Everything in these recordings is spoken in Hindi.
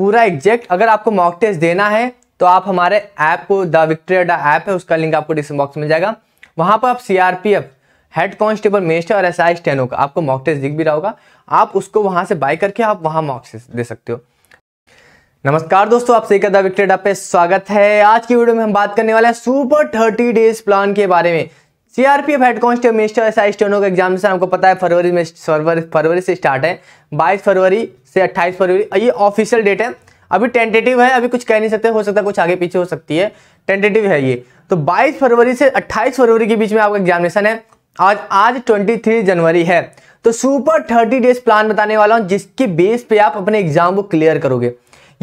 पूरा एग्जैक्ट अगर आपको मॉक टेस्ट देना है तो आप हमारे ऐप को द विक्ट्री अड्डा ऐप है उसका लिंक आपको डिस्क्रिप्शन बॉक्स में जाएगा वहाँ पर आप सीआरपीएफ हेड कांस्टेबल मेस्टर और एस आई स्टेनो का आपको मॉक टेस्ट दिख भी रहा होगा आप उसको वहाँ से बाय करके आप वहाँ मॉक टेस्ट दे सकते हो नमस्कार दोस्तों आप सही का विक्ट्रेड पे स्वागत है आज की वीडियो में हम बात करने वाले हैं सुपर थर्टी डेज प्लान के बारे में CRPF head constable ministerial S I steno का एग्जाम से आपको पता है फरवरी में फरवरी से स्टार्ट है बाईस फरवरी से अट्ठाईस फरवरी ये ऑफिशियल डेट है अभी टेंटेटिव है अभी कुछ कह नहीं सकते हो सकता कुछ आगे पीछे हो सकती है टेंटेटिव है ये तो 22 फरवरी से 28 फरवरी के बीच में आपका एग्जामिनेशन है आज आज 23 जनवरी है तो सुपर 30 डेज प्लान बताने वाला हूँ जिसके बेस पे आप अपने एग्जाम को क्लियर करोगे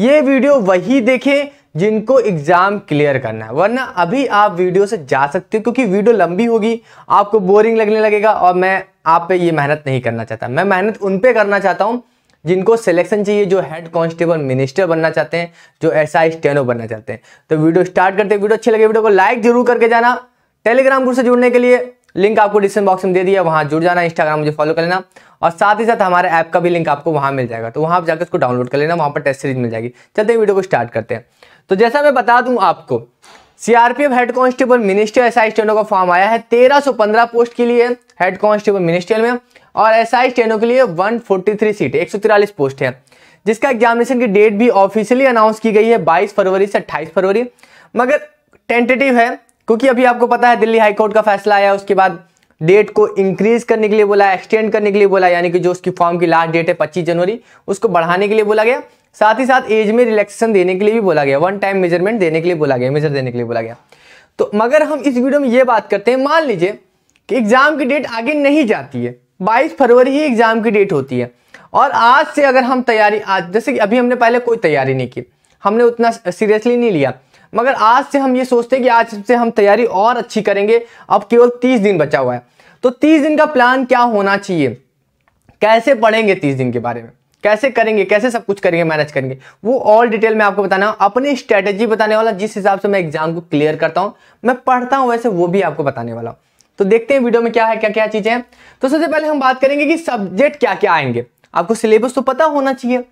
ये वीडियो वही देखें जिनको एग्ज़ाम क्लियर करना है वरना अभी आप वीडियो से जा सकते हो क्योंकि वीडियो लंबी होगी आपको बोरिंग लगने लगेगा और मैं आप पे ये मेहनत नहीं करना चाहता मैं मेहनत उन पे करना चाहता हूँ जिनको सिलेक्शन चाहिए जो हेड कांस्टेबल मिनिस्टर बनना चाहते हैं जो एस आई स्टेनो बनना चाहते हैं तो वीडियो स्टार्ट करते हैं वीडियो अच्छी लगे वीडियो को लाइक जरूर करके जाना टेलीग्राम ग्रुप से जुड़ने के लिए लिंक आपको डिस्क्रिप्शन बॉक्स में दे दिया वहां जुड़ जाना इंस्टाग्राम मुझे फॉलो कर लेना और साथ ही साथ हमारे ऐप का भी लिंक आपको वहां मिल जाएगा तो वहाँ आप जाकर उसको डाउनलोड कर लेना वहां पर टेस्ट सीरीज मिल जाएगी चलते वीडियो को स्टार्ट करते हैं तो जैसा मैं बता दूँ आपको CRPF head constable ministerial SI I का फॉर्म आया है तेरह पोस्ट के लिए हेड कांस्टेबल मिनिस्ट्रियल में और एस आई के लिए वन सीट एक पोस्ट है जिसका एग्जामिनेशन की डेट भी ऑफिशियली अनाउंस की गई है 22 फरवरी से 28 फरवरी मगर टेंटेटिव है क्योंकि अभी आपको पता है दिल्ली हाईकोर्ट का फैसला आया उसके बाद डेट को इंक्रीज करने के लिए बोला एक्सटेंड करने के लिए बोला यानी कि जो उसकी फॉर्म की लास्ट डेट है पच्चीस जनवरी उसको बढ़ाने के लिए बोला गया साथ ही साथ एज में रिलैक्सेशन देने के लिए भी बोला गया वन टाइम मेजरमेंट देने के लिए बोला गया मेजर देने के लिए बोला गया तो मगर हम इस वीडियो में ये बात करते हैं मान लीजिए कि एग्जाम की डेट आगे नहीं जाती है बाईस फरवरी ही एग्जाम की डेट होती है और आज से अगर हम तैयारी आज जैसे कि अभी हमने पहले कोई तैयारी नहीं की हमने उतना सीरियसली नहीं लिया मगर आज से हम ये सोचते हैं कि आज से हम तैयारी और अच्छी करेंगे अब केवल तीस दिन बचा हुआ है तो तीस दिन का प्लान क्या होना चाहिए कैसे पढ़ेंगे तीस दिन के बारे में कैसे करेंगे कैसे सब कुछ करेंगे मैनेज करेंगे वो ऑल डिटेल में आपको बताना अपनी स्ट्रेटेजी बताने वाला जिस हिसाब से मैं एग्जाम को क्लियर करता हूँ मैं पढ़ता हूँ वैसे वो भी आपको बताने वाला तो देखते हैं वीडियो में क्या है क्या क्या चीज़ें हैं तो सबसे पहले हम बात करेंगे कि सब्जेक्ट क्या क्या आएंगे आपको सिलेबस तो पता होना चाहिए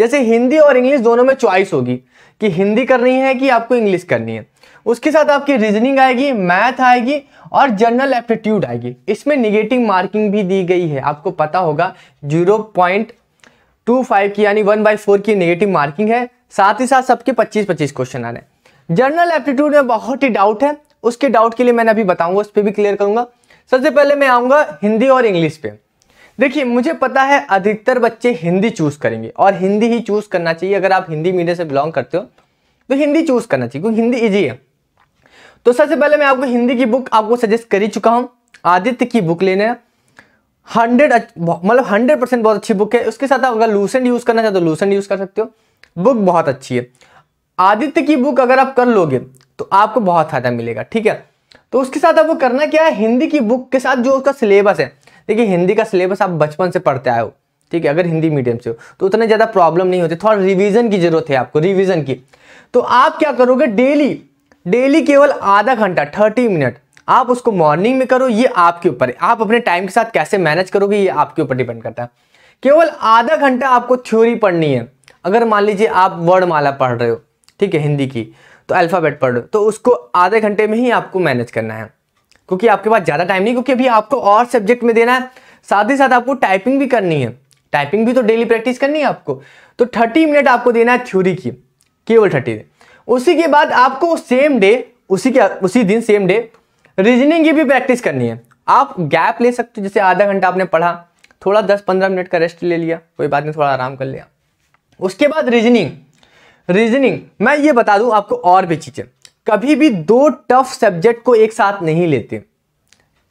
जैसे हिंदी और इंग्लिश दोनों में चॉइस होगी कि हिंदी करनी है कि आपको इंग्लिश करनी है उसके साथ आपकी रीजनिंग आएगी मैथ आएगी और जनरल एप्टीट्यूड आएगी इसमें निगेटिव मार्किंग भी दी गई है आपको पता होगा जीरो पॉइंट टू फाइव की यानी वन बाई फोर की निगेटिव मार्किंग है साथ ही साथ सबके पच्चीस पच्चीस क्वेश्चन आ रहे हैं जनरल एप्टीट्यूड में बहुत ही डाउट है उसके डाउट के लिए मैंने अभी बताऊंगा उस पर भी क्लियर करूंगा सबसे पहले मैं आऊँगा हिंदी और इंग्लिश पे देखिए मुझे पता है अधिकतर बच्चे हिंदी चूज़ करेंगे और हिंदी ही चूज़ करना चाहिए अगर आप हिंदी मीडियम से बिलोंग करते हो तो हिंदी चूज़ करना चाहिए क्योंकि हिंदी इजी है तो सबसे पहले मैं आपको हिंदी की बुक आपको सजेस्ट कर ही चुका हूँ आदित्य की बुक लेने हंड्रेड मतलब हंड्रेड परसेंट बहुत अच्छी बुक है उसके साथ आप अगर लूसेंट यूज़ करना चाहते हो लूसेंट यूज़ कर सकते हो बुक बहुत अच्छी है आदित्य की बुक अगर आप कर लोगे तो आपको बहुत फ़ायदा मिलेगा ठीक है तो उसके साथ आपको करना क्या है हिंदी की बुक के साथ जो उसका सिलेबस है देखिए हिंदी का सिलेबस आप बचपन से पढ़ते आए हो ठीक है अगर हिंदी मीडियम से हो तो उतने ज़्यादा प्रॉब्लम नहीं होती थोड़ा रिविज़न की ज़रूरत है आपको रिविज़न की तो आप क्या करोगे डेली डेली केवल आधा घंटा थर्टी मिनट आप उसको मॉर्निंग में करो ये आपके ऊपर है आप अपने टाइम के साथ कैसे मैनेज करोगे ये आपके ऊपर डिपेंड करता है केवल आधा घंटा आपको थ्योरी पढ़नी है अगर मान लीजिए आप वर्णमाला पढ़ रहे हो ठीक है हिंदी की तो अल्फ़ाबेट पढ़ रहे हो तो उसको आधे घंटे में ही आपको मैनेज करना है क्योंकि आपके पास ज़्यादा टाइम नहीं क्योंकि अभी आपको और सब्जेक्ट में देना है साथ ही साथ आपको टाइपिंग भी करनी है टाइपिंग भी तो डेली प्रैक्टिस करनी है आपको तो थर्टी मिनट आपको देना है थ्योरी की केवल थर्टी उसी के बाद आपको सेम डे उसी के उसी दिन सेम डे रीजनिंग की भी प्रैक्टिस करनी है आप गैप ले सकते हो जैसे आधा घंटा आपने पढ़ा थोड़ा दस पंद्रह मिनट का रेस्ट ले लिया कोई बात नहीं थोड़ा आराम कर लिया उसके बाद रीजनिंग रीजनिंग मैं ये बता दूं आपको और भी चीज़ें कभी भी दो टफ सब्जेक्ट को एक साथ नहीं लेते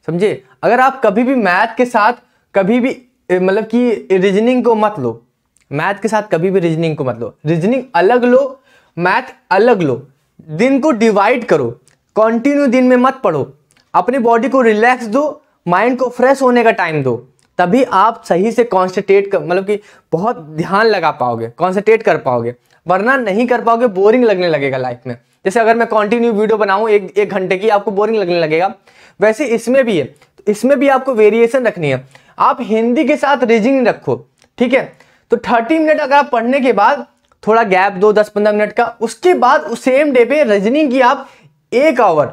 समझे अगर आप कभी भी मैथ के साथ कभी भी मतलब कि रीजनिंग को मत लो मैथ के साथ कभी भी रीजनिंग को मत लो रीजनिंग अलग लो मैथ अलग लो दिन को डिवाइड करो कंटिन्यू दिन में मत पढ़ो अपनी बॉडी को रिलैक्स दो माइंड को फ्रेश होने का टाइम दो तभी आप सही से कॉन्सेंट्रेट कर मतलब कि बहुत ध्यान लगा पाओगे कॉन्सेंट्रेट कर पाओगे वरना नहीं कर पाओगे बोरिंग लगने लगेगा लाइफ में जैसे अगर मैं कंटिन्यू वीडियो बनाऊ एक एक घंटे की आपको बोरिंग लगने लगेगा वैसे इसमें भी है तो इसमें भी आपको वेरिएशन रखनी है आप हिंदी के साथ रीजनिंग रखो ठीक है तो थर्टी मिनट अगर आप पढ़ने के बाद थोड़ा गैप दो दस पंद्रह मिनट का उसके बाद उस सेम डे पे रीजनिंग की आप एक आवर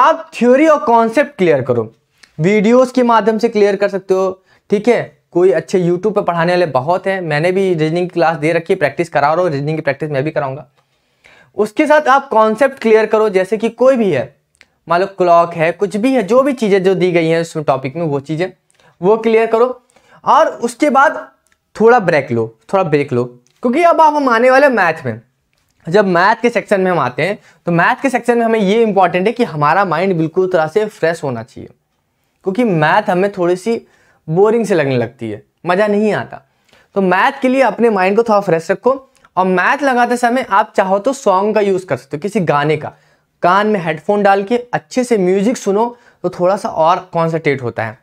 आप थ्योरी और कॉन्सेप्ट क्लियर करो वीडियोस के माध्यम से क्लियर कर सकते हो ठीक है कोई अच्छे यूट्यूब पर पढ़ाने वाले बहुत हैं मैंने भी रीजनिंग की क्लास दे रखी है प्रैक्टिस करा रहा हूँ रीजनिंग की प्रैक्टिस मैं भी कराऊंगा उसके साथ आप कॉन्सेप्ट क्लियर करो जैसे कि कोई भी है मान लो क्लॉक है कुछ भी है जो भी चीज़ें जो दी गई हैं उस टॉपिक में वो चीज़ें वो क्लियर करो और उसके बाद थोड़ा ब्रेक लो थोड़ा ब्रेक लो क्योंकि अब आप हम आने वाले मैथ में जब मैथ के सेक्शन में हम आते हैं तो मैथ के सेक्शन में हमें ये इंपॉर्टेंट है कि हमारा माइंड बिल्कुल तरह से फ्रेश होना चाहिए क्योंकि मैथ हमें थोड़ी सी बोरिंग से लगने लगती है मज़ा नहीं आता तो मैथ के लिए अपने माइंड को थोड़ा फ्रेश रखो और मैथ लगाते समय आप चाहो तो सॉन्ग का यूज़ कर सकते हो किसी गाने का कान में हेडफोन डाल के अच्छे से म्यूजिक सुनो तो थोड़ा सा और कॉन्सेंट्रेट होता है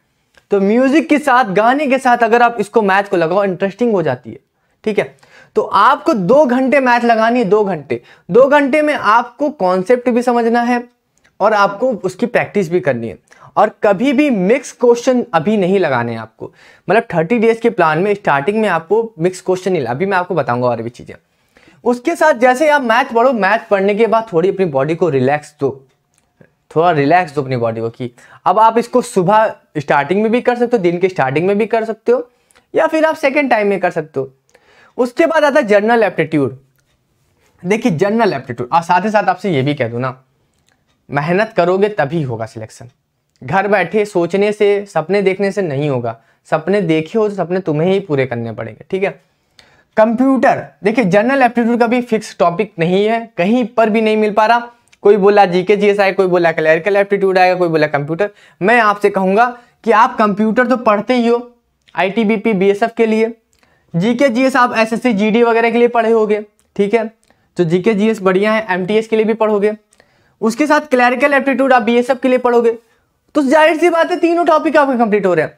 तो म्यूजिक के साथ गाने के साथ अगर आप इसको मैथ को लगाओ इंटरेस्टिंग हो जाती है ठीक है तो आपको दो घंटे मैथ लगानी है दो घंटे दो घंटे में आपको कॉन्सेप्ट भी समझना है और आपको उसकी प्रैक्टिस भी करनी है और कभी भी मिक्स क्वेश्चन अभी नहीं लगाने हैं आपको मतलब थर्टी डेज के प्लान में स्टार्टिंग में आपको मिक्स क्वेश्चन नहीं अभी मैं आपको बताऊंगा और भी चीज़ें उसके साथ जैसे आप मैथ पढ़ो मैथ पढ़ने के बाद थोड़ी अपनी बॉडी को रिलैक्स दो थोड़ा रिलैक्स दो अपनी बॉडी को कि अब आप इसको सुबह स्टार्टिंग में भी कर सकते हो दिन के स्टार्टिंग में भी कर सकते हो या फिर आप सेकेंड टाइम में कर सकते हो उसके बाद आता है जर्नल एप्टीट्यूड देखिए जर्नल एप्टीट्यूड और साथ ही साथ आपसे ये भी कह दूँ ना मेहनत करोगे तभी होगा सिलेक्शन घर बैठे सोचने से सपने देखने से नहीं होगा सपने देखे हो तो सपने तुम्हें ही पूरे करने पड़ेंगे ठीक है कंप्यूटर देखिए जनरल एप्टीट्यूड का भी फिक्स टॉपिक नहीं है कहीं पर भी नहीं मिल पा रहा कोई बोला जीके जीएस आए कोई बोला क्लैरिकल एप्टीट्यूड आएगा कोई बोला कंप्यूटर मैं आपसे कहूंगा कि आप कंप्यूटर तो पढ़ते ही हो I T B P B S F के लिए जीके जीएस आप S S C G D वगैरह के लिए पढ़े होगे ठीक है तो जीके जीएस बढ़िया है एम टी एस के लिए भी पढ़ोगे उसके साथ क्लैरिकल एप्टीट्यूड आप बी एस एफ के लिए पढ़ोगे तो जाहिर सी बात है तीनों टॉपिक आपके कंप्लीट हो रहे हैं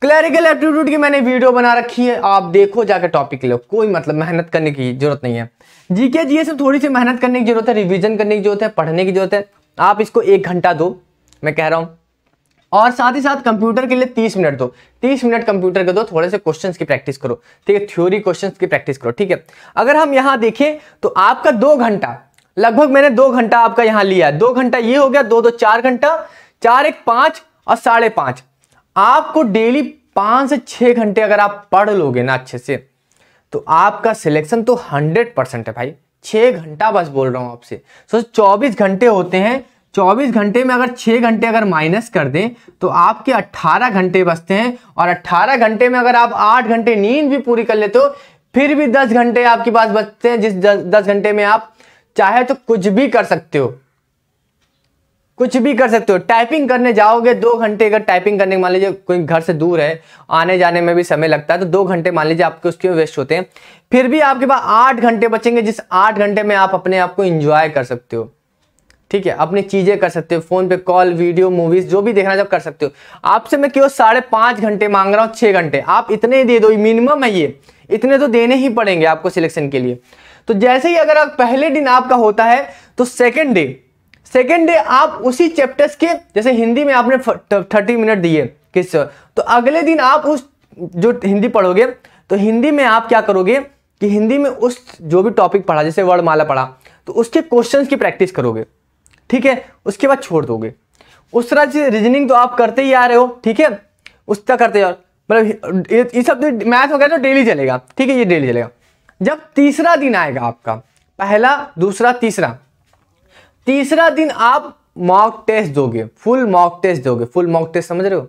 क्लैरिकल एप्टीट्यूड की मैंने वीडियो बना रखी है आप देखो जाकर टॉपिक लो कोई मतलब मेहनत करने की जरूरत नहीं है जीके जीएस में थोड़ी सी मेहनत करने की जरूरत है रिवीजन करने की जरूरत है पढ़ने की जरूरत है आप इसको एक घंटा दो मैं कह रहा हूँ और साथ ही साथ कंप्यूटर के लिए तीस मिनट दो तीस मिनट कंप्यूटर के दो थोड़े से क्वेश्चन की प्रैक्टिस करो ठीक है थ्योरी क्वेश्चन की प्रैक्टिस करो ठीक है अगर हम यहाँ देखें तो आपका दो घंटा लगभग मैंने दो घंटा आपका यहाँ लिया है दो घंटा ये हो गया दो दो चार घंटा चार एक पाँच और साढ़े पाँच आपको डेली पांच से छह घंटे अगर आप पढ़ लोगे ना अच्छे से तो आपका सिलेक्शन तो हंड्रेड परसेंट है भाई छह घंटा बस बोल रहा हूँ आपसे सो चौबीस घंटे होते हैं चौबीस घंटे में अगर छह घंटे अगर माइनस कर दें तो आपके अट्ठारह घंटे बचते हैं और अट्ठारह घंटे में अगर आप आठ घंटे नींद भी पूरी कर लेते हो फिर भी दस घंटे आपके पास बचते हैं जिस दस घंटे में आप चाहे तो कुछ भी कर सकते हो कुछ भी कर सकते हो टाइपिंग करने जाओगे दो घंटे अगर टाइपिंग करने मान लीजिए कोई घर से दूर है आने जाने में भी समय लगता है तो दो घंटे मान लीजिए आपके उसके वेस्ट होते हैं फिर भी आपके पास आठ घंटे बचेंगे जिस आठ घंटे में आप अपने आप को इंजॉय कर सकते हो ठीक है अपनी चीज़ें कर सकते हो फ़ोन पे कॉल वीडियो मूवीज़ जो भी देखना चाहो कर सकते हो आपसे मैं केवल साढ़े पाँच घंटे मांग रहा हूँ छः घंटे आप इतने ही दे दो मिनिमम है ये इतने तो देने ही पड़ेंगे आपको सिलेक्शन के लिए तो जैसे ही अगर आप पहले दिन आपका होता है तो सेकेंड डे सेकेंड डे आप उसी चैप्टर्स के जैसे हिंदी में आपने थर्टी मिनट दिए किस तो अगले दिन आप उस जो हिंदी पढ़ोगे तो हिंदी में आप क्या करोगे कि हिंदी में उस जो भी टॉपिक पढ़ा जैसे वर्णमाला पढ़ा तो उसके क्वेश्चंस की प्रैक्टिस करोगे ठीक है उसके बाद छोड़ दोगे उस तरह से रीजनिंग तो आप करते ही आ रहे हो ठीक है उस तरह करते यार मतलब ये सब तो मैथ वगैरह तो डेली चलेगा ठीक है ये डेली चलेगा जब तीसरा दिन आएगा आपका पहला दूसरा तीसरा तीसरा दिन आप मॉक टेस्ट दोगे फुल मॉक टेस्ट दोगे फुल मॉक टेस्ट समझ रहे हो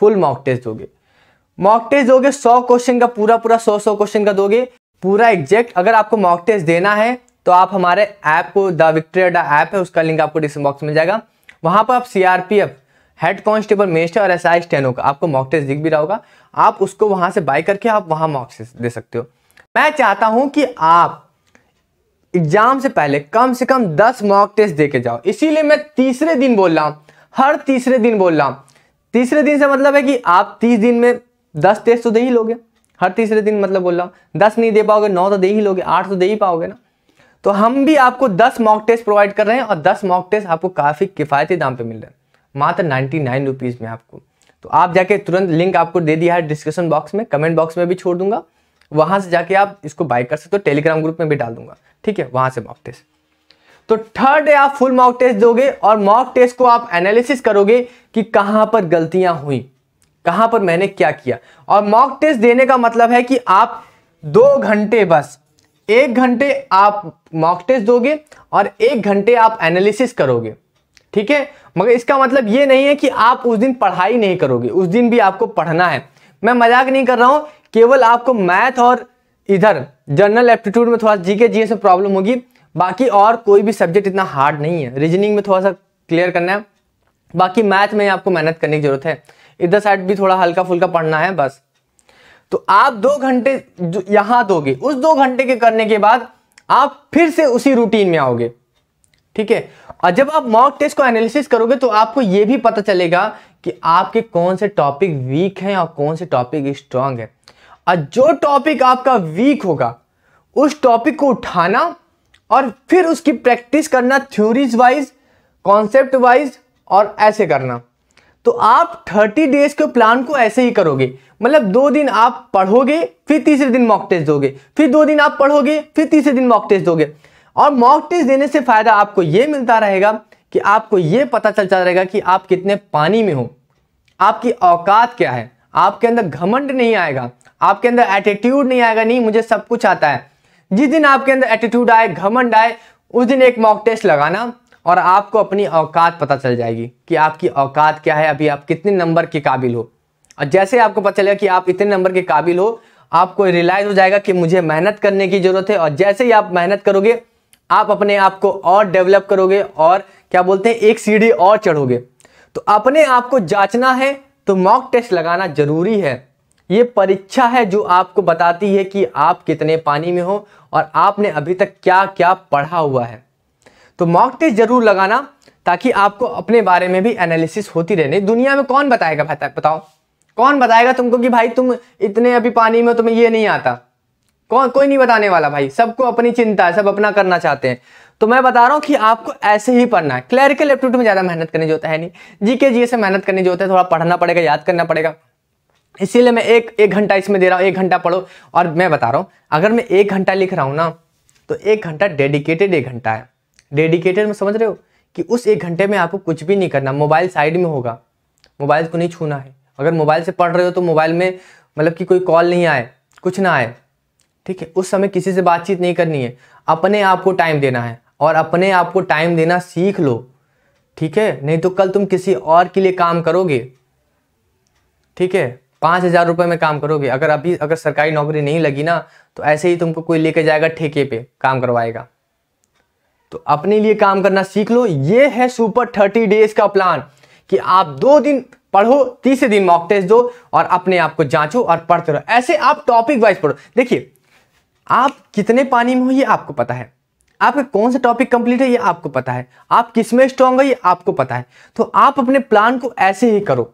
फुल मॉक टेस्ट दोगे मॉक टेस्ट दोगे सौ क्वेश्चन का पूरा पूरा सौ सौ क्वेश्चन का दोगे पूरा एग्जैक्ट अगर आपको मॉक टेस्ट देना है तो आप हमारे ऐप को द विक्ट्री अड्डा ऐप है उसका लिंक आपको डिस्क्रिप्शन बॉक्स में जाएगा वहां पर आप सीआरपीएफ हेड कांस्टेबल मेजर और एस आई स्टेनो का आपको मॉक टेस्ट दिख भी रहा होगा आप उसको वहां से बाय करके आप वहां मॉक टेस्ट दे सकते हो मैं चाहता हूं कि आप एग्जाम से पहले कम से कम दस मॉक टेस्ट देके जाओ इसीलिए मैं तीसरे दिन बोल रहा हूँ हर तीसरे दिन बोल रहा हूँ तीसरे दिन से मतलब है कि आप तीस दिन में दस टेस्ट तो दे ही लोगे हर तीसरे दिन मतलब बोल रहा हूँ दस नहीं दे पाओगे नौ तो दे ही लोगे आठ तो दे ही पाओगे ना तो हम भी आपको दस मॉक टेस्ट प्रोवाइड कर रहे हैं और दस मॉक टेस्ट आपको काफ़ी किफ़ायती दाम पे मिल रहे हैं मात्र नाइन्टी नाइन रुपीज़ में आपको तो आप जाके तुरंत लिंक आपको दे दिया है डिस्क्रिप्शन बॉक्स में कमेंट बॉक्स में भी छोड़ दूंगा वहां से जाके आप इसको बाय कर सकते हो टेलीग्राम ग्रुप में भी डाल दूंगा ठीक है वहां से मॉक टेस्ट तो थर्ड डे आप फुल मॉक टेस्ट दोगे और मॉक टेस्ट को आप एनालिसिस करोगे कि कहां पर गलतियां हुई कहां पर मैंने क्या किया और मॉक टेस्ट देने का मतलब है कि आप दो घंटे बस एक घंटे आप मॉक टेस्ट दोगे और एक घंटे आप एनालिसिस करोगे ठीक है मगर इसका मतलब ये नहीं है कि आप उस दिन पढ़ाई नहीं करोगे उस दिन भी आपको पढ़ना है मैं मजाक नहीं कर रहा हूं केवल आपको मैथ और इधर जनरल एप्टीट्यूड में थोड़ा जीके जीएस में प्रॉब्लम होगी बाकी और कोई भी सब्जेक्ट इतना हार्ड नहीं है रीजनिंग में थोड़ा सा क्लियर करना है बाकी मैथ में आपको मेहनत करने की जरूरत है इधर साइड भी थोड़ा हल्का फुल्का पढ़ना है बस तो आप दो घंटे जो यहाँ दोगे उस दो घंटे के करने के बाद आप फिर से उसी रूटीन में आओगे ठीक है और जब आप मॉक टेस्ट को एनालिसिस करोगे तो आपको ये भी पता चलेगा कि आपके कौन से टॉपिक वीक हैं और कौन से टॉपिक स्ट्रांग है और जो टॉपिक आपका वीक होगा उस टॉपिक को उठाना और फिर उसकी प्रैक्टिस करना थ्योरीज वाइज कॉन्सेप्ट वाइज और ऐसे करना तो आप 30 डेज के प्लान को ऐसे ही करोगे मतलब दो दिन आप पढ़ोगे फिर तीसरे दिन मॉक टेस्ट दोगे फिर दो दिन आप पढ़ोगे फिर तीसरे दिन मॉक टेस्ट दोगे और मॉक टेस्ट देने से फ़ायदा आपको ये मिलता रहेगा कि आपको ये पता चलता रहेगा कि आप कितने पानी में हो आपकी औकात क्या है आपके अंदर घमंड नहीं आएगा आपके अंदर एटीट्यूड नहीं आएगा नहीं मुझे सब कुछ आता है जिस दिन आपके अंदर एटीट्यूड आए घमंड आए उस दिन एक मॉक टेस्ट लगाना और आपको अपनी औकात पता चल जाएगी कि आपकी औकात क्या है अभी आप कितने नंबर के काबिल हो और जैसे आपको पता चलेगा कि आप इतने नंबर के काबिल हो आपको रियलाइज हो जाएगा कि मुझे मेहनत करने की ज़रूरत है और जैसे ही आप मेहनत करोगे आप अपने आप को और डेवलप करोगे और क्या बोलते हैं एक सीढ़ी और चढ़ोगे तो अपने आप को जांचना है तो मॉक टेस्ट लगाना ज़रूरी है ये परीक्षा है जो आपको बताती है कि आप कितने पानी में हो और आपने अभी तक क्या क्या पढ़ा हुआ है तो मॉक टेस्ट ज़रूर लगाना ताकि आपको अपने बारे में भी एनालिसिस होती रहे दुनिया में कौन बताएगा बताओ कौन बताएगा तुमको कि भाई तुम इतने अभी पानी में हो तुम्हें ये नहीं आता कौन कोई नहीं बताने वाला भाई सबको अपनी चिंता है सब अपना करना चाहते हैं तो मैं बता रहा हूँ कि आपको ऐसे ही पढ़ना है क्लैरिकल एप्टीट्यूड में ज़्यादा मेहनत करने जो होता है नहीं जी के जी से मेहनत करने जो होता है थोड़ा पढ़ना पड़ेगा याद करना पड़ेगा इसीलिए मैं एक एक घंटा इसमें दे रहा हूँ एक घंटा पढ़ो और मैं बता रहा हूँ अगर मैं एक घंटा लिख रहा हूँ ना तो एक घंटा डेडिकेटेड एक घंटा है डेडिकेटेड में समझ रहे हो कि उस एक घंटे में आपको कुछ भी नहीं करना मोबाइल साइड में होगा मोबाइल को नहीं छूना है अगर मोबाइल से पढ़ रहे हो तो मोबाइल में मतलब कि कोई कॉल नहीं आए कुछ ना आए ठीक है उस समय किसी से बातचीत नहीं करनी है अपने आप को टाइम देना है और अपने आप को टाइम देना सीख लो ठीक है नहीं तो कल तुम किसी और के लिए काम करोगे ठीक है पाँच हज़ार रुपये में काम करोगे अगर अभी अगर सरकारी नौकरी नहीं लगी ना तो ऐसे ही तुमको कोई लेके जाएगा ठेके पे काम करवाएगा तो अपने लिए काम करना सीख लो ये है सुपर थर्टी डेज का प्लान कि आप दो दिन पढ़ो तीसरे दिन मॉक टेस्ट दो और अपने आप को जांचो और पढ़ते रहो ऐसे आप टॉपिक वाइज पढ़ो देखिए आप कितने पानी में हो ये आपको पता है आपका कौन सा टॉपिक कंप्लीट है ये आपको पता है आप किस में स्ट्रांग है ये आपको पता है तो आप अपने प्लान को ऐसे ही करो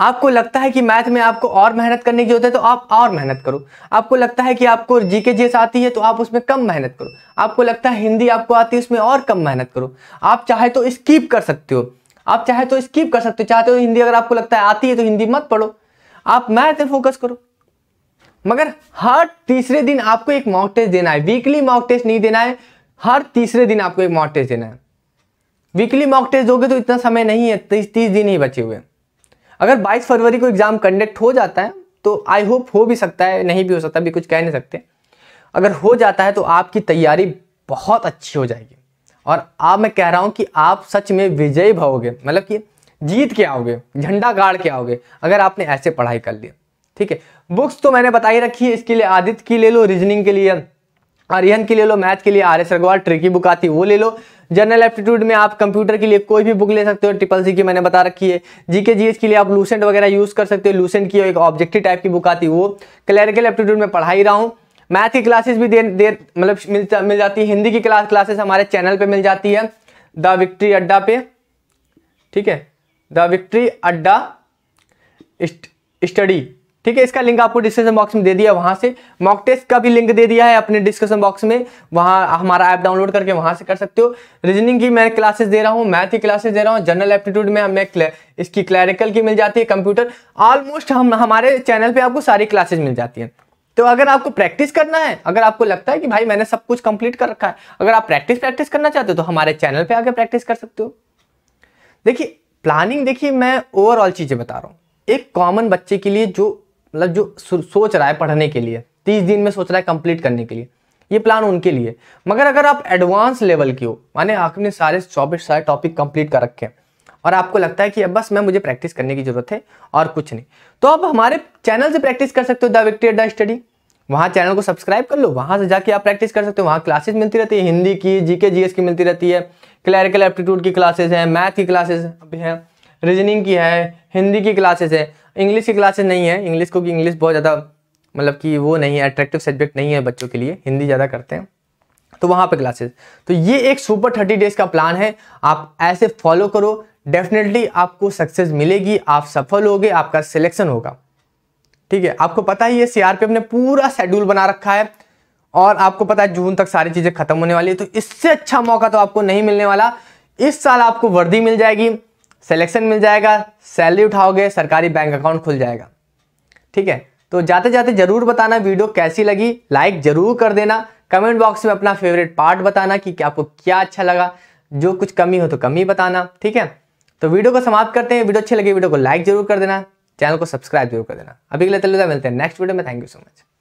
आपको लगता है कि मैथ में आपको और मेहनत करने की जरूरत है तो आप और मेहनत करो आपको लगता है कि आपको जीके जीएस आती है तो आप उसमें कम मेहनत करो आपको लगता है हिंदी आपको आती है उसमें और कम मेहनत करो आप चाहे तो स्कीप कर सकते हो आप चाहे तो स्कीप कर सकते हो चाहते हो हिंदी अगर आपको लगता है आती है तो हिंदी मत पढ़ो आप मैथ में फोकस करो मगर हर तीसरे दिन आपको एक मॉक टेस्ट देना है वीकली मॉक टेस्ट नहीं देना है हर तीसरे दिन आपको एक मॉक टेस्ट देना है वीकली मॉक टेस्ट दोगे तो इतना समय नहीं है तीस तीस दिन ही बचे हुए अगर 22 फरवरी को एग्ज़ाम कंडक्ट हो जाता है तो आई होप हो भी सकता है नहीं भी हो सकता भी कुछ कह नहीं सकते अगर हो जाता है तो आपकी तैयारी बहुत अच्छी हो जाएगी और आप मैं कह रहा हूँ कि आप सच में विजय भाओगे मतलब कि जीत के आओगे झंडा गाड़ के आओगे अगर आपने ऐसे पढ़ाई कर लिया ठीक है बुक्स तो मैंने बता ही रखी है इसके लिए आदित्य की ले लो रीजनिंग के लिए अरिहन की ले लो मैथ के लिए R S Agarwal tricky book आती वो ले लो जनरल एप्टीट्यूड में आप कंप्यूटर के लिए कोई भी बुक ले सकते हो ट्रिपल सी की मैंने बता रखी है जीके जीएस के लिए आप लूसेंट वगैरह यूज़ कर सकते हो लूसेंट की एक ऑब्जेक्टिव टाइप की बुक आती वो क्लैरिकल एप्टीट्यूड में पढ़ा ही रहा हूँ मैथ की क्लासेस भी देर देर मतलब मिल मिल जाती है हिंदी की क्लास क्लासेस हमारे चैनल पर मिल जाती है द विक्ट्री अड्डा पे ठीक है द विक्ट्री अड्डा स्टडी ठीक है इसका लिंक आपको डिस्क्रिप्शन बॉक्स में दे दिया वहां से मॉक टेस्ट का भी लिंक दे दिया है अपने डिस्क्रिप्शन बॉक्स में वहां हमारा ऐप डाउनलोड करके वहां से कर सकते हो रीजनिंग की मैं क्लासेस दे रहा हूँ मैथ की क्लासेस दे रहा हूँ जनरल एप्टीट्यूड में हमें इसकी क्लैरिकल की मिल जाती है कंप्यूटर ऑलमोस्ट हम हमारे चैनल पर आपको सारी क्लासेज मिल जाती है तो अगर आपको प्रैक्टिस करना है अगर आपको लगता है कि भाई मैंने सब कुछ कंप्लीट कर रखा है अगर आप प्रैक्टिस प्रैक्टिस करना चाहते हो तो हमारे चैनल पर आगे प्रैक्टिस कर सकते हो देखिए प्लानिंग देखिए मैं ओवरऑल चीज़ें बता रहा हूँ एक कॉमन बच्चे के लिए जो मतलब जो सोच रहा है पढ़ने के लिए तीस दिन में सोच रहा है कंप्लीट करने के लिए ये प्लान उनके लिए मगर अगर आप एडवांस लेवल के हो माने आपने सारे चौबीस सारे टॉपिक कंप्लीट कर रखे हैं और आपको लगता है कि अब बस मैं मुझे प्रैक्टिस करने की जरूरत है और कुछ नहीं तो आप हमारे चैनल से प्रैक्टिस कर सकते हो द विक्ट्री द स्टडी वहाँ चैनल को सब्सक्राइब कर लो वहाँ से जाके आप प्रैक्टिस कर सकते हो वहाँ क्लासेस मिलती रहती है हिंदी की जीके जीएस की मिलती रहती है क्लैरिकल एप्टीट्यूड की क्लासेज हैं मैथ की क्लासेज हैं रीजनिंग की है हिंदी की क्लासेज है इंग्लिश की क्लासेस नहीं है इंग्लिश क्योंकि इंग्लिश बहुत ज़्यादा मतलब कि वो नहीं है अट्रैक्टिव सब्जेक्ट नहीं है बच्चों के लिए हिंदी ज़्यादा करते हैं तो वहाँ पर क्लासेस तो ये एक सुपर थर्टी डेज का प्लान है आप ऐसे फॉलो करो डेफिनेटली आपको सक्सेस मिलेगी आप सफल होगे आपका सिलेक्शन होगा ठीक है आपको पता ही है सीआरपीएफ ने पूरा शेड्यूल बना रखा है और आपको पता है जून तक सारी चीज़ें खत्म होने वाली है तो इससे अच्छा मौका तो आपको नहीं मिलने वाला इस साल आपको वर्दी मिल जाएगी सिलेक्शन मिल जाएगा सैलरी उठाओगे सरकारी बैंक अकाउंट खुल जाएगा ठीक है तो जाते जाते जरूर बताना वीडियो कैसी लगी लाइक जरूर कर देना कमेंट बॉक्स में अपना फेवरेट पार्ट बताना कि आपको क्या अच्छा लगा जो कुछ कमी हो तो कमी बताना ठीक है तो वीडियो को समाप्त करते हैं वीडियो अच्छी लगी वीडियो को लाइक जरूर कर देना चैनल को सब्सक्राइब जरूर कर देना अभी के लिए तो मिलते हैं नेक्स्ट वीडियो में थैंक यू सो मच